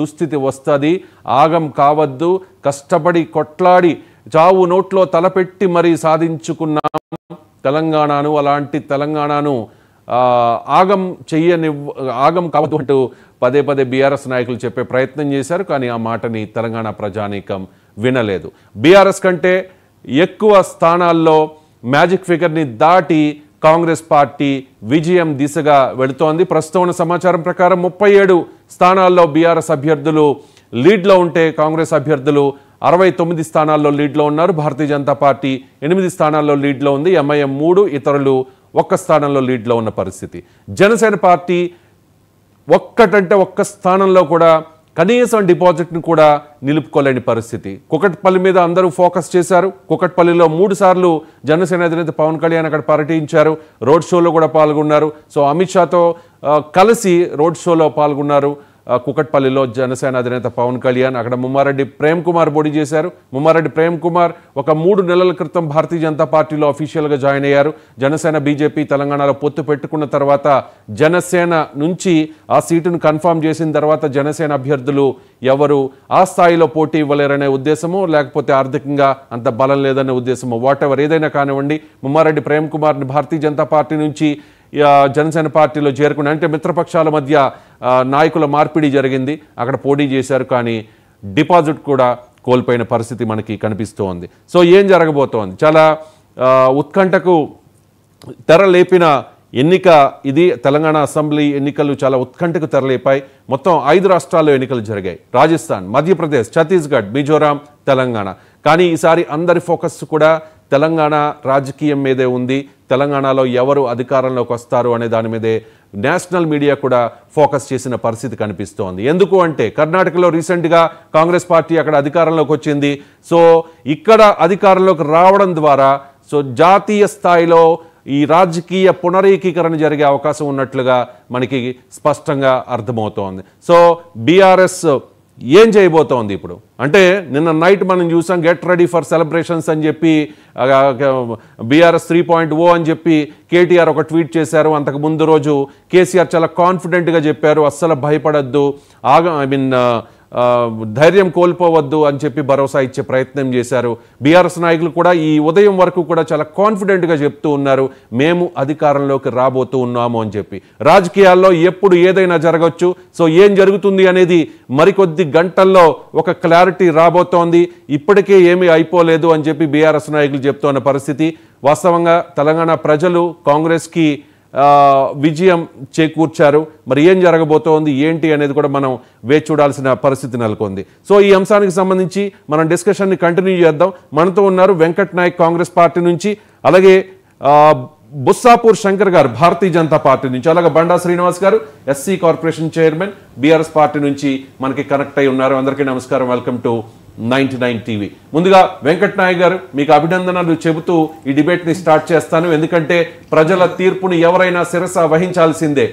దుస్థితి వస్తుంది ఆగం కావద్దు కష్టపడి కొట్లాడి చావు నోట్లో తలపెట్టి మరీ సాధించుకున్నాం తెలంగాణను అలాంటి తెలంగాణను ఆగం చెయ్యని ఆగం కావద్దు అంటూ పదే పదే బీఆర్ఎస్ నాయకులు చెప్పే ప్రయత్నం చేశారు కానీ ఆ మాటని తెలంగాణ ప్రజానీకం వినలేదు బీఆర్ఎస్ కంటే ఎక్కువ స్థానాల్లో మ్యాజిక్ ఫిగర్ని దాటి కాంగ్రెస్ పార్టీ విజయం దిశగా వెళుతోంది ప్రస్తుతం ఉన్న సమాచారం ప్రకారం ముప్పై ఏడు స్థానాల్లో బీఆర్ఎస్ అభ్యర్థులు లీడ్లో ఉంటే కాంగ్రెస్ అభ్యర్థులు అరవై తొమ్మిది స్థానాల్లో లీడ్లో ఉన్నారు భారతీయ జనతా పార్టీ ఎనిమిది స్థానాల్లో లీడ్లో ఉంది ఎంఐఎం మూడు ఇతరులు ఒక్క స్థానంలో లీడ్లో ఉన్న పరిస్థితి జనసేన పార్టీ ఒక్కటంటే ఒక్క స్థానంలో కూడా కనీసం డిపాజిట్ను కూడా నిలుపుకోలేని పరిస్థితి కుకట్పల్లి మీద అందరూ ఫోకస్ చేశారు కుకట్పల్లిలో మూడు సార్లు జనసేన అధినేత పవన్ కళ్యాణ్ అక్కడ పర్యటించారు రోడ్ షోలో కూడా పాల్గొన్నారు సో అమిత్ షాతో కలిసి రోడ్ షోలో పాల్గొన్నారు కుకట్పల్లిలో జనసేన అధినేత పవన్ కళ్యాణ్ అక్కడ ముమ్మారెడ్డి ప్రేమ్ కుమార్ పోటీ చేశారు ముమ్మారెడ్డి ప్రేమ్ కుమార్ ఒక మూడు నెలల క్రితం భారతీయ జనతా పార్టీలో అఫీషియల్గా జాయిన్ అయ్యారు జనసేన బీజేపీ తెలంగాణలో పొత్తు పెట్టుకున్న తర్వాత జనసేన నుంచి ఆ సీటును కన్ఫామ్ చేసిన తర్వాత జనసేన అభ్యర్థులు ఎవరు ఆ స్థాయిలో పోటీ ఇవ్వలేరనే ఉద్దేశము లేకపోతే ఆర్థికంగా అంత బలం లేదనే ఉద్దేశము వాట్ ఎవర్ ఏదైనా కానివ్వండి ముమ్మారెడ్డి ప్రేమ్ కుమార్ని భారతీయ జనతా పార్టీ నుంచి జనసేన పార్టీలో చేరుకుని అంటే మిత్రపక్షాల మధ్య నాయకుల మార్పిడి జరిగింది అక్కడ పోటీ చేశారు కానీ డిపాజిట్ కూడా కోల్పోయిన పరిస్థితి మనకి కనిపిస్తూ ఉంది సో ఏం జరగబోతోంది చాలా ఉత్కంఠకు తెరలేపిన ఎన్నిక ఇది తెలంగాణ అసెంబ్లీ ఎన్నికలు చాలా ఉత్కంఠకు తెరలేపాయి మొత్తం ఐదు రాష్ట్రాల్లో ఎన్నికలు జరిగాయి రాజస్థాన్ మధ్యప్రదేశ్ ఛత్తీస్గఢ్ మిజోరాం తెలంగాణ కానీ ఈసారి అందరి ఫోకస్ కూడా తెలంగాణ రాజకీయం మీదే ఉంది తెలంగాణలో ఎవరు అధికారంలోకి వస్తారు అనే దాని మీదే నేషనల్ మీడియా కూడా ఫోకస్ చేసిన పరిస్థితి కనిపిస్తోంది ఎందుకు అంటే కర్ణాటకలో రీసెంట్గా కాంగ్రెస్ పార్టీ అక్కడ అధికారంలోకి వచ్చింది సో ఇక్కడ అధికారంలోకి రావడం ద్వారా సో జాతీయ స్థాయిలో ఈ రాజకీయ పునరీకీకరణ జరిగే అవకాశం ఉన్నట్లుగా మనకి స్పష్టంగా అర్థమవుతోంది సో బీఆర్ఎస్ ఏం చేయబోతోంది ఇప్పుడు అంటే నిన్న నైట్ మనం చూసాం గెట్ రెడీ ఫర్ సెలబ్రేషన్స్ అని చెప్పి బీఆర్ఎస్ త్రీ పాయింట్ ఓ అని చెప్పి కేటీఆర్ ఒక ట్వీట్ చేశారు అంతకు ముందు రోజు కేసీఆర్ చాలా కాన్ఫిడెంట్గా చెప్పారు అస్సలు భయపడద్దు ఆగ ఐ మీన్ ధైర్యం కోల్పోవద్దు అని చెప్పి భరోసా ఇచ్చే ప్రయత్నం చేశారు బీఆర్ఎస్ నాయకులు కూడా ఈ ఉదయం వరకు కూడా చాలా కాన్ఫిడెంట్గా చెప్తూ ఉన్నారు మేము అధికారంలోకి రాబోతూ ఉన్నాము అని చెప్పి రాజకీయాల్లో ఎప్పుడు ఏదైనా జరగవచ్చు సో ఏం జరుగుతుంది అనేది మరికొద్ది గంటల్లో ఒక క్లారిటీ రాబోతోంది ఇప్పటికే ఏమీ అయిపోలేదు అని చెప్పి బీఆర్ఎస్ నాయకులు చెప్తున్న పరిస్థితి వాస్తవంగా తెలంగాణ ప్రజలు కాంగ్రెస్కి విజయం చేకూర్చారు మరి ఏం జరగబోతోంది ఏంటి అనేది కూడా మనం వేచి చూడాల్సిన పరిస్థితి నెలకొంది సో ఈ అంశానికి సంబంధించి మనం డిస్కషన్ని కంటిన్యూ చేద్దాం మనతో ఉన్నారు వెంకట్ నాయక్ కాంగ్రెస్ పార్టీ నుంచి అలాగే బుస్సాపూర్ శంకర్ గారు భారతీయ జనతా పార్టీ నుంచి అలాగే Banda Srinivas garu SC corporation chairman BRS party నుంచి మనకి కనెక్ట్ అయి ఉన్నారు అందరికీ నమస్కారం welcome to ninety nine TV ముందుగా వెంకట్ నాయక్ గారు మీకు అభినందనలు చెబుతూ ఈ డిబేట్ని స్టార్ట్ చేస్తాను ఎందుకంటే ప్రజల తీర్పును ఎవరైనా శిరస వహించాల్సిందే